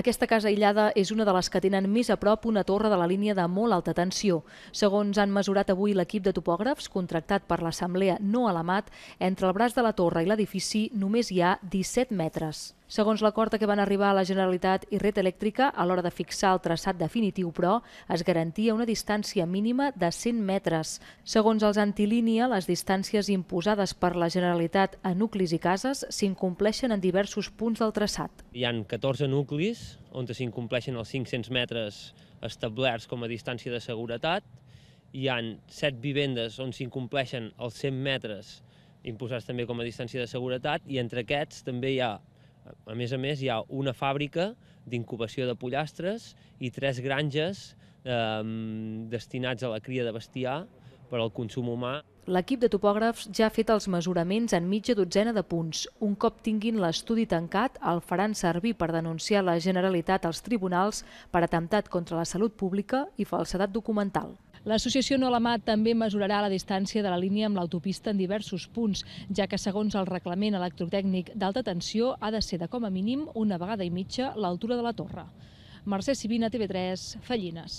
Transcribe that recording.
Aquesta casa aïllada és una de les que tenen més a prop una torre de la línia de molt alta tensió. Segons han mesurat avui l'equip de topògrafs contractat per l'Assemblea No a mat, entre el braç de la torre i l'edifici només hi ha 17 metres. Segons l'acord a què van arribar la Generalitat i Red Elèctrica, a l'hora de fixar el traçat definitiu, però, es garantia una distància mínima de 100 metres. Segons els Antilínia, les distàncies imposades per la Generalitat a nuclis i cases s'incompleixen en diversos punts del traçat. Hi han 14 nuclis on s'incompleixen els 500 metres establerts com a distància de seguretat, hi han 7 vivendes on s'incompleixen els 100 metres imposats també com a distància de seguretat i entre aquests també hi ha a més a més, hi ha una fàbrica d'incubació de pollastres i tres granges eh, destinats a la cria de bestiar per al consum humà. L'equip de topògrafs ja ha fet els mesuraments en mitja dotzena de punts. Un cop tinguin l'estudi tancat, el faran servir per denunciar la Generalitat als tribunals per atemptat contra la salut pública i falsedat documental. L'associació Nolamà també mesurarà la distància de la línia amb l'autopista en diversos punts, ja que segons el reglament electrotècnic d'alta tensió ha de ser de com a mínim una vegada i mitja l'altura de la torre. Mercè Sivina, TV3, Fallines.